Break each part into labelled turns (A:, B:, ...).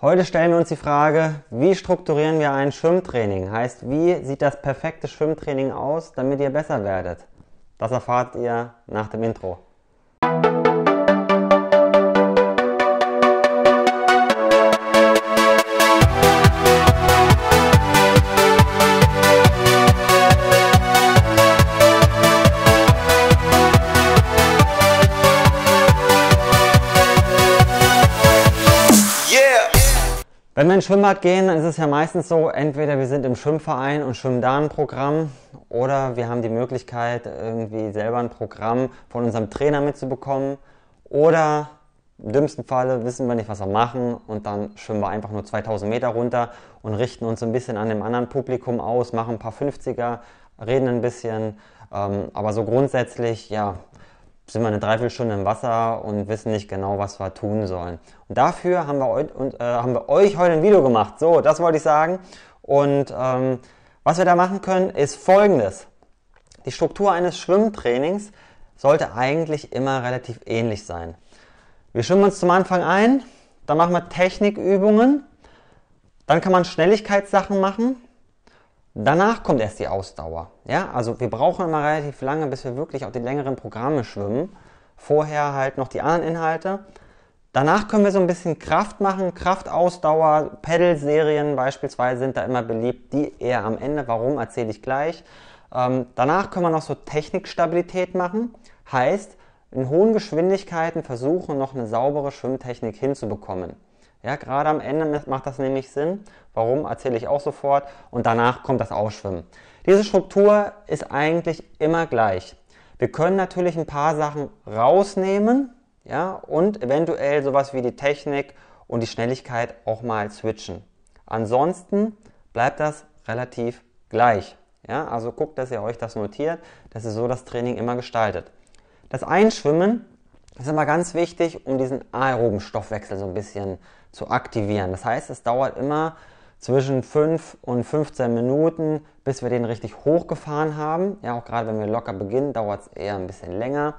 A: Heute stellen wir uns die Frage, wie strukturieren wir ein Schwimmtraining? Heißt, wie sieht das perfekte Schwimmtraining aus, damit ihr besser werdet? Das erfahrt ihr nach dem Intro. Wenn wir ins Schwimmbad gehen, dann ist es ja meistens so, entweder wir sind im Schwimmverein und schwimmen da ein Programm oder wir haben die Möglichkeit, irgendwie selber ein Programm von unserem Trainer mitzubekommen oder im dümmsten Falle wissen wir nicht, was wir machen und dann schwimmen wir einfach nur 2000 Meter runter und richten uns ein bisschen an dem anderen Publikum aus, machen ein paar 50er, reden ein bisschen, ähm, aber so grundsätzlich, ja, sind wir eine Dreiviertelstunde im Wasser und wissen nicht genau, was wir tun sollen. Und dafür haben wir, euch, und, äh, haben wir euch heute ein Video gemacht. So, das wollte ich sagen. Und ähm, was wir da machen können, ist folgendes. Die Struktur eines Schwimmtrainings sollte eigentlich immer relativ ähnlich sein. Wir schwimmen uns zum Anfang ein, dann machen wir Technikübungen, dann kann man Schnelligkeitssachen machen, Danach kommt erst die Ausdauer. Ja, also wir brauchen immer relativ lange, bis wir wirklich auf die längeren Programme schwimmen. Vorher halt noch die anderen Inhalte. Danach können wir so ein bisschen Kraft machen. Kraftausdauer, Pedal-Serien beispielsweise sind da immer beliebt. Die eher am Ende. Warum, erzähle ich gleich. Ähm, danach können wir noch so Technikstabilität machen. Heißt, in hohen Geschwindigkeiten versuchen, noch eine saubere Schwimmtechnik hinzubekommen. Ja, gerade am Ende ne, macht das nämlich Sinn. Warum, erzähle ich auch sofort. Und danach kommt das Ausschwimmen. Diese Struktur ist eigentlich immer gleich. Wir können natürlich ein paar Sachen rausnehmen ja, und eventuell sowas wie die Technik und die Schnelligkeit auch mal switchen. Ansonsten bleibt das relativ gleich. Ja, also guckt, dass ihr euch das notiert. dass ihr so das Training immer gestaltet. Das Einschwimmen das ist immer ganz wichtig, um diesen aeroben Stoffwechsel so ein bisschen zu aktivieren. Das heißt, es dauert immer zwischen 5 und 15 Minuten, bis wir den richtig hochgefahren haben. Ja, auch gerade wenn wir locker beginnen, dauert es eher ein bisschen länger,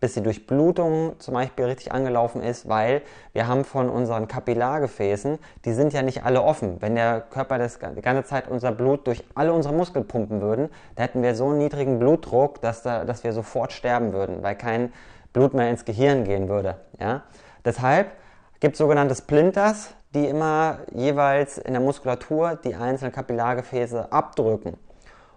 A: bis die Durchblutung zum Beispiel richtig angelaufen ist, weil wir haben von unseren Kapillargefäßen, die sind ja nicht alle offen. Wenn der Körper das, die ganze Zeit unser Blut durch alle unsere Muskeln pumpen würden, da hätten wir so einen niedrigen Blutdruck, dass, da, dass wir sofort sterben würden, weil kein Blut mehr ins Gehirn gehen würde. Ja? Deshalb gibt es sogenannte Splinters, die immer jeweils in der Muskulatur die einzelnen Kapillargefäße abdrücken.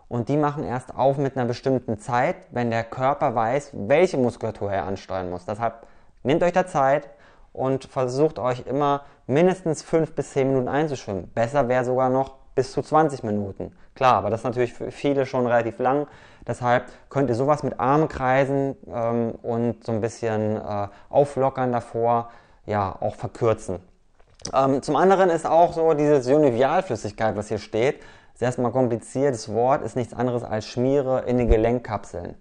A: Und die machen erst auf mit einer bestimmten Zeit, wenn der Körper weiß, welche Muskulatur er ansteuern muss. Deshalb nehmt euch da Zeit und versucht euch immer mindestens fünf bis zehn Minuten einzuschwimmen. Besser wäre sogar noch bis zu 20 Minuten. Klar, aber das ist natürlich für viele schon relativ lang. Deshalb könnt ihr sowas mit Armkreisen ähm, und so ein bisschen äh, auflockern davor, ja, auch verkürzen. Ähm, zum anderen ist auch so diese Synovialflüssigkeit, was hier steht, ist erstmal kompliziertes Wort, ist nichts anderes als Schmiere in den Gelenkkapseln.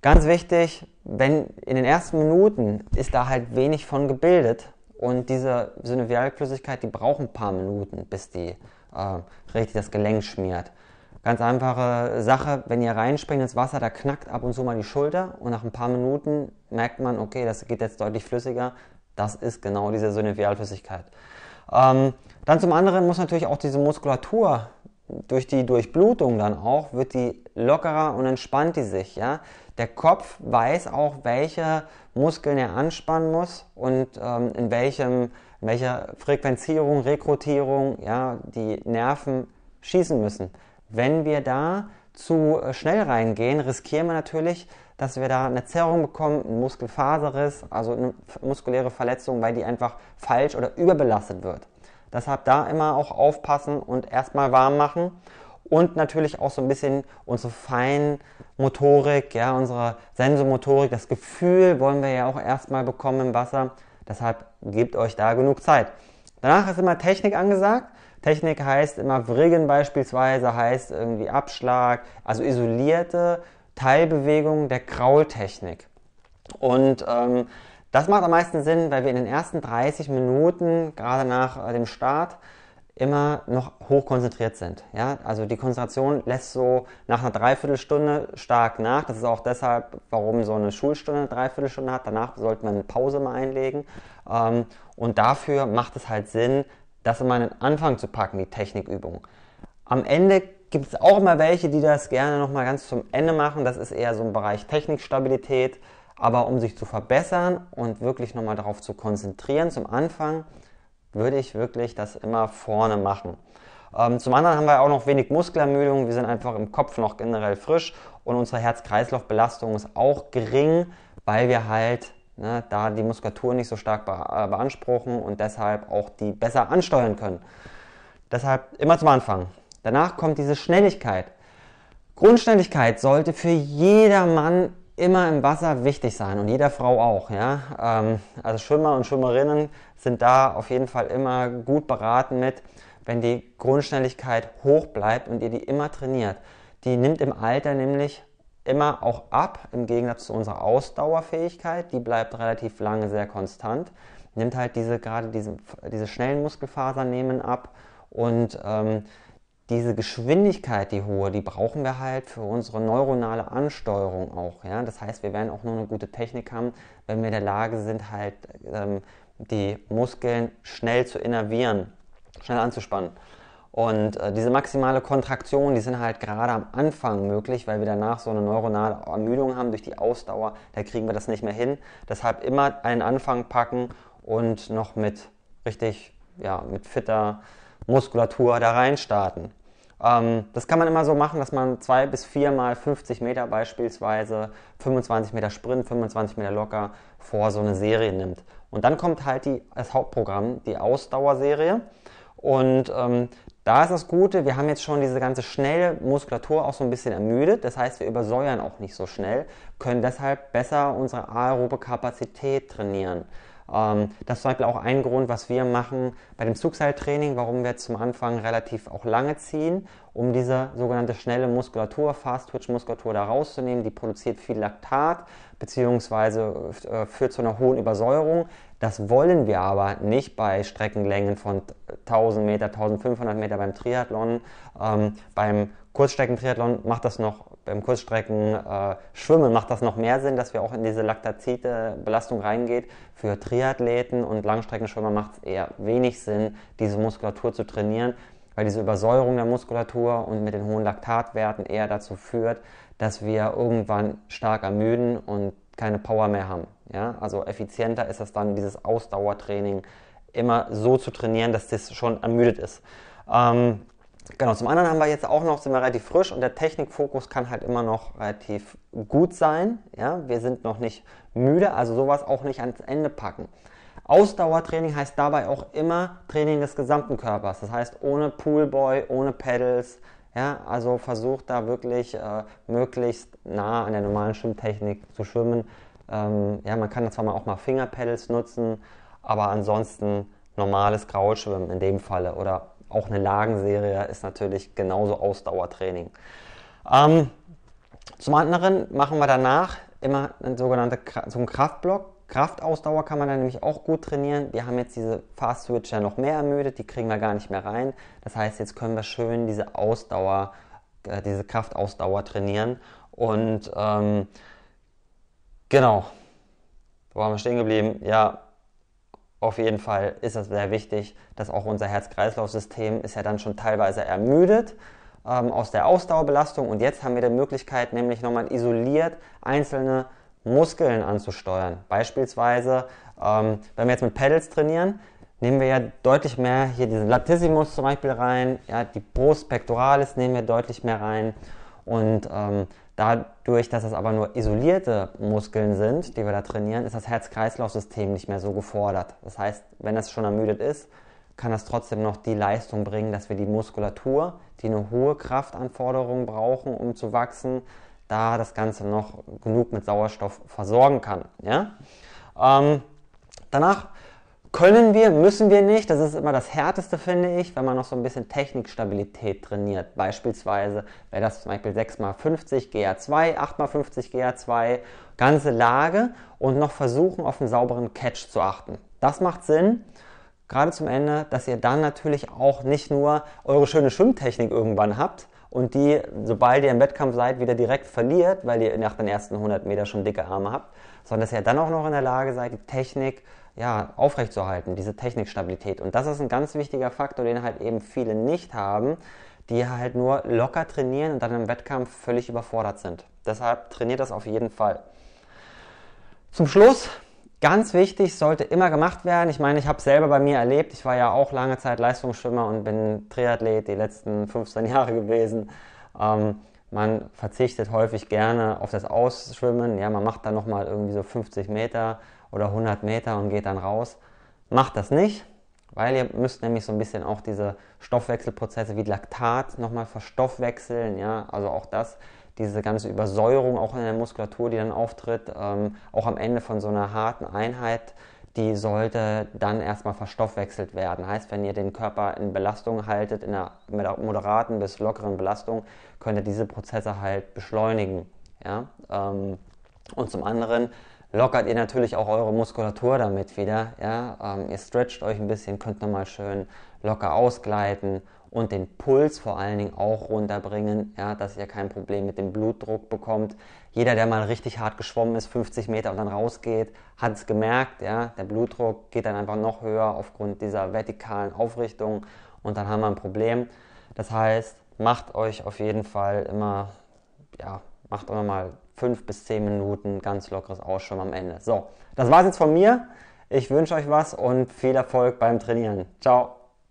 A: Ganz wichtig, wenn in den ersten Minuten ist da halt wenig von gebildet und diese Synovialflüssigkeit, die braucht ein paar Minuten, bis die äh, richtig das Gelenk schmiert. Ganz einfache Sache, wenn ihr reinspringt ins Wasser, da knackt ab und zu mal die Schulter und nach ein paar Minuten merkt man, okay, das geht jetzt deutlich flüssiger. Das ist genau diese Synovialflüssigkeit. Ähm, dann zum anderen muss natürlich auch diese Muskulatur durch die Durchblutung dann auch, wird die lockerer und entspannt die sich. Ja? der Kopf weiß auch, welche Muskeln er anspannen muss und ähm, in, welchem, in welcher Frequenzierung, Rekrutierung ja, die Nerven schießen müssen. Wenn wir da zu äh, schnell reingehen, riskieren wir natürlich, dass wir da eine Zerrung bekommen, einen Muskelfaserriss, also eine muskuläre Verletzung, weil die einfach falsch oder überbelastet wird. Deshalb da immer auch aufpassen und erstmal warm machen und natürlich auch so ein bisschen unsere Feinmotorik, ja, unsere Sensomotorik, das Gefühl wollen wir ja auch erstmal bekommen im Wasser. Deshalb gebt euch da genug Zeit. Danach ist immer Technik angesagt. Technik heißt immer Wriggen beispielsweise, heißt irgendwie Abschlag, also isolierte Teilbewegungen der Kraultechnik. Und ähm, das macht am meisten Sinn, weil wir in den ersten 30 Minuten, gerade nach äh, dem Start, immer noch hoch konzentriert sind. Ja? Also die Konzentration lässt so nach einer Dreiviertelstunde stark nach. Das ist auch deshalb, warum so eine Schulstunde eine Dreiviertelstunde hat. Danach sollte man eine Pause mal einlegen. Ähm, und dafür macht es halt Sinn, das immer an den Anfang zu packen, die Technikübung. Am Ende gibt es auch immer welche, die das gerne nochmal ganz zum Ende machen. Das ist eher so ein Bereich Technikstabilität. Aber um sich zu verbessern und wirklich nochmal darauf zu konzentrieren zum Anfang, würde ich wirklich das immer vorne machen. Ähm, zum anderen haben wir auch noch wenig Muskelermüdung, wir sind einfach im Kopf noch generell frisch und unsere Herz-Kreislauf-Belastung ist auch gering, weil wir halt ne, da die Muskulatur nicht so stark be äh, beanspruchen und deshalb auch die besser ansteuern können. Deshalb immer zum Anfang. Danach kommt diese Schnelligkeit. Grundschnelligkeit sollte für jedermann immer im Wasser wichtig sein und jeder Frau auch. Ja? Ähm, also Schwimmer und Schwimmerinnen sind da auf jeden Fall immer gut beraten mit, wenn die Grundschnelligkeit hoch bleibt und ihr die immer trainiert. Die nimmt im Alter nämlich immer auch ab, im Gegensatz zu unserer Ausdauerfähigkeit. Die bleibt relativ lange sehr konstant. Nimmt halt diese, gerade diese, diese schnellen Muskelfasern ab und ähm, diese Geschwindigkeit, die hohe, die brauchen wir halt für unsere neuronale Ansteuerung auch. Ja? Das heißt, wir werden auch nur eine gute Technik haben, wenn wir in der Lage sind, halt ähm, die Muskeln schnell zu innervieren, schnell anzuspannen. Und äh, diese maximale Kontraktion, die sind halt gerade am Anfang möglich, weil wir danach so eine neuronale Ermüdung haben durch die Ausdauer. Da kriegen wir das nicht mehr hin. Deshalb immer einen Anfang packen und noch mit richtig, ja, mit fitter Muskulatur da reinstarten. Ähm, das kann man immer so machen, dass man zwei bis viermal 50 Meter beispielsweise, 25 Meter Sprint, 25 Meter locker vor so eine Serie nimmt. Und dann kommt halt die, das Hauptprogramm, die Ausdauerserie. Und ähm, da ist das Gute, wir haben jetzt schon diese ganze schnelle Muskulatur auch so ein bisschen ermüdet. Das heißt, wir übersäuern auch nicht so schnell, können deshalb besser unsere aerobe Kapazität trainieren. Ähm, das ist zum Beispiel auch ein Grund, was wir machen bei dem Zugseiltraining, warum wir zum Anfang relativ auch lange ziehen, um diese sogenannte schnelle Muskulatur, Fast-Twitch-Muskulatur da rauszunehmen. Die produziert viel Laktat beziehungsweise äh, führt zu einer hohen Übersäuerung. Das wollen wir aber nicht bei Streckenlängen von 1000 Meter, 1500 Meter beim Triathlon. Ähm, beim Kurzstreckentriathlon macht das noch beim Kurzstrecken äh, Schwimmen macht das noch mehr Sinn, dass wir auch in diese laktazide belastung reingeht. Für Triathleten und Langstreckenschwimmer macht es eher wenig Sinn, diese Muskulatur zu trainieren, weil diese Übersäuerung der Muskulatur und mit den hohen Laktatwerten eher dazu führt, dass wir irgendwann stark ermüden und keine Power mehr haben. Ja? Also effizienter ist es dann, dieses Ausdauertraining immer so zu trainieren, dass das schon ermüdet ist. Ähm, Genau, zum anderen haben wir jetzt auch noch, sind wir relativ frisch und der Technikfokus kann halt immer noch relativ gut sein. Ja, wir sind noch nicht müde, also sowas auch nicht ans Ende packen. Ausdauertraining heißt dabei auch immer Training des gesamten Körpers. Das heißt, ohne Poolboy, ohne Pedals. Ja, also versucht da wirklich äh, möglichst nah an der normalen Schwimmtechnik zu schwimmen. Ähm, ja, man kann da zwar auch mal Fingerpedals nutzen, aber ansonsten normales Graulschwimmen in dem Falle oder auch eine Lagenserie ist natürlich genauso Ausdauertraining. Ähm, zum anderen machen wir danach immer einen sogenannten so einen Kraftblock. Kraftausdauer kann man dann nämlich auch gut trainieren. Wir haben jetzt diese Fast Switcher noch mehr ermüdet, die kriegen wir gar nicht mehr rein. Das heißt, jetzt können wir schön diese Ausdauer, äh, diese Kraftausdauer trainieren. Und ähm, genau, wo haben wir stehen geblieben? Ja, auf jeden Fall ist das sehr wichtig, dass auch unser Herz-Kreislauf-System ist ja dann schon teilweise ermüdet ähm, aus der Ausdauerbelastung und jetzt haben wir die Möglichkeit, nämlich nochmal isoliert einzelne Muskeln anzusteuern. Beispielsweise, ähm, wenn wir jetzt mit Pedals trainieren, nehmen wir ja deutlich mehr hier diesen Latissimus zum Beispiel rein, ja, die Brust, Pectoralis nehmen wir deutlich mehr rein und ähm, Dadurch, dass es aber nur isolierte Muskeln sind, die wir da trainieren, ist das Herz-Kreislauf-System nicht mehr so gefordert. Das heißt, wenn es schon ermüdet ist, kann das trotzdem noch die Leistung bringen, dass wir die Muskulatur, die eine hohe Kraftanforderung brauchen, um zu wachsen, da das Ganze noch genug mit Sauerstoff versorgen kann. Ja? Ähm, danach können wir, müssen wir nicht. Das ist immer das Härteste, finde ich, wenn man noch so ein bisschen Technikstabilität trainiert. Beispielsweise wäre das zum Beispiel 6x50 GA2, 8x50 GA2, ganze Lage und noch versuchen, auf einen sauberen Catch zu achten. Das macht Sinn gerade zum Ende, dass ihr dann natürlich auch nicht nur eure schöne Schwimmtechnik irgendwann habt und die, sobald ihr im Wettkampf seid, wieder direkt verliert, weil ihr nach den ersten 100 Meter schon dicke Arme habt, sondern dass ihr dann auch noch in der Lage seid, die Technik ja, aufrechtzuerhalten, diese Technikstabilität. Und das ist ein ganz wichtiger Faktor, den halt eben viele nicht haben, die halt nur locker trainieren und dann im Wettkampf völlig überfordert sind. Deshalb trainiert das auf jeden Fall. Zum Schluss, ganz wichtig, sollte immer gemacht werden. Ich meine, ich habe selber bei mir erlebt. Ich war ja auch lange Zeit Leistungsschwimmer und bin Triathlet die letzten 15 Jahre gewesen. Ähm, man verzichtet häufig gerne auf das Ausschwimmen. Ja, man macht dann nochmal irgendwie so 50 Meter oder 100 Meter und geht dann raus. Macht das nicht, weil ihr müsst nämlich so ein bisschen auch diese Stoffwechselprozesse wie Laktat nochmal verstoffwechseln. Ja, also auch das, diese ganze Übersäuerung auch in der Muskulatur, die dann auftritt, ähm, auch am Ende von so einer harten Einheit die sollte dann erstmal verstoffwechselt werden. Heißt, wenn ihr den Körper in Belastung haltet, in einer moderaten bis lockeren Belastung, könnt ihr diese Prozesse halt beschleunigen. Ja? Ähm, und zum anderen lockert ihr natürlich auch eure Muskulatur damit wieder. Ja? Ähm, ihr stretcht euch ein bisschen, könnt nochmal schön locker ausgleiten und den Puls vor allen Dingen auch runterbringen, ja? dass ihr kein Problem mit dem Blutdruck bekommt. Jeder, der mal richtig hart geschwommen ist, 50 Meter und dann rausgeht, hat es gemerkt. Ja? Der Blutdruck geht dann einfach noch höher aufgrund dieser vertikalen Aufrichtung und dann haben wir ein Problem. Das heißt, macht euch auf jeden Fall immer, ja, macht immer mal fünf bis zehn Minuten ganz lockeres Ausschwimmen am Ende. So, das war's jetzt von mir. Ich wünsche euch was und viel Erfolg beim Trainieren. Ciao.